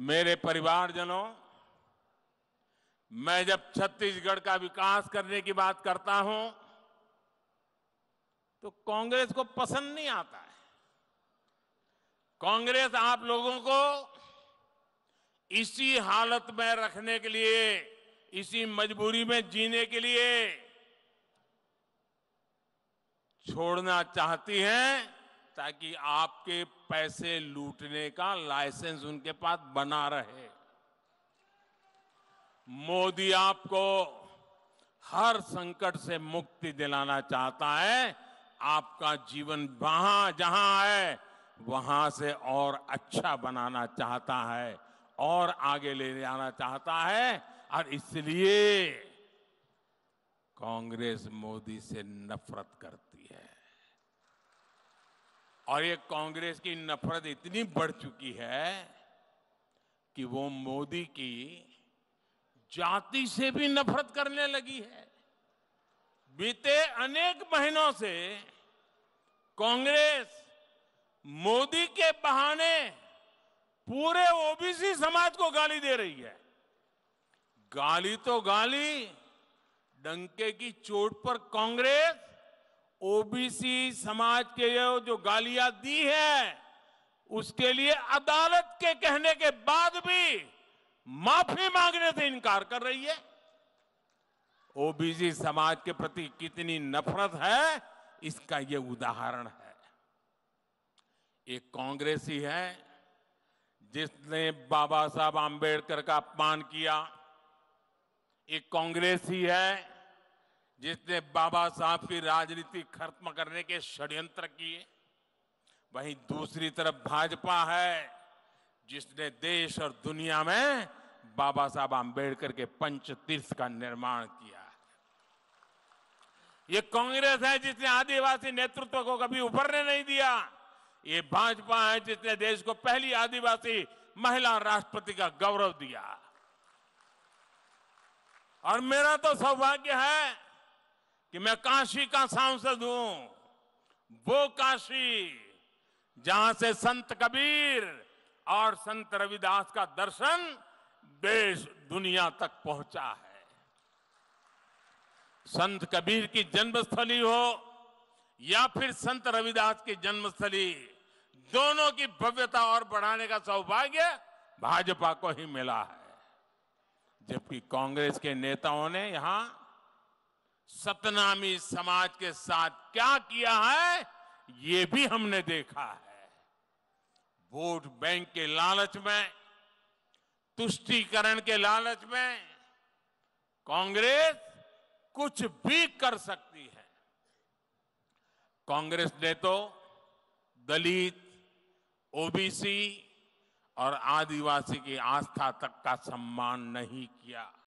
मेरे परिवारजनों मैं जब छत्तीसगढ़ का विकास करने की बात करता हूं तो कांग्रेस को पसंद नहीं आता है कांग्रेस आप लोगों को इसी हालत में रखने के लिए इसी मजबूरी में जीने के लिए छोड़ना चाहती है ताकि आपके पैसे लूटने का लाइसेंस उनके पास बना रहे मोदी आपको हर संकट से मुक्ति दिलाना चाहता है आपका जीवन वहां जहां है वहां से और अच्छा बनाना चाहता है और आगे ले जाना चाहता है और इसलिए कांग्रेस मोदी से नफरत करती है और ये कांग्रेस की नफरत इतनी बढ़ चुकी है कि वो मोदी की जाति से भी नफरत करने लगी है बीते अनेक महीनों से कांग्रेस मोदी के बहाने पूरे ओबीसी समाज को गाली दे रही है गाली तो गाली डंके की चोट पर कांग्रेस ओबीसी समाज के जो गालियां दी है उसके लिए अदालत के कहने के बाद भी माफी मांगने से इनकार कर रही है ओबीसी समाज के प्रति कितनी नफरत है इसका यह उदाहरण है एक कांग्रेसी है जिसने बाबा साहब आंबेडकर का अपमान किया एक कांग्रेसी है जिसने बाबा साहब की राजनीति खत्म करने के षड्यंत्र किए वहीं दूसरी तरफ भाजपा है जिसने देश और दुनिया में बाबा साहब आंबेडकर के पंच तीर्थ का निर्माण किया ये कांग्रेस है जिसने आदिवासी नेतृत्व को कभी उभरने नहीं दिया ये भाजपा है जिसने देश को पहली आदिवासी महिला राष्ट्रपति का गौरव दिया और मेरा तो सौभाग्य है कि मैं काशी का सांसद हूं वो काशी जहां से संत कबीर और संत रविदास का दर्शन देश दुनिया तक पहुंचा है संत कबीर की जन्मस्थली हो या फिर संत रविदास की जन्मस्थली दोनों की भव्यता और बढ़ाने का सौभाग्य भाजपा को ही मिला है जबकि कांग्रेस के नेताओं ने यहां सतनामी समाज के साथ क्या किया है ये भी हमने देखा है वोट बैंक के लालच में तुष्टीकरण के लालच में कांग्रेस कुछ भी कर सकती है कांग्रेस ने तो दलित ओबीसी और आदिवासी की आस्था तक का सम्मान नहीं किया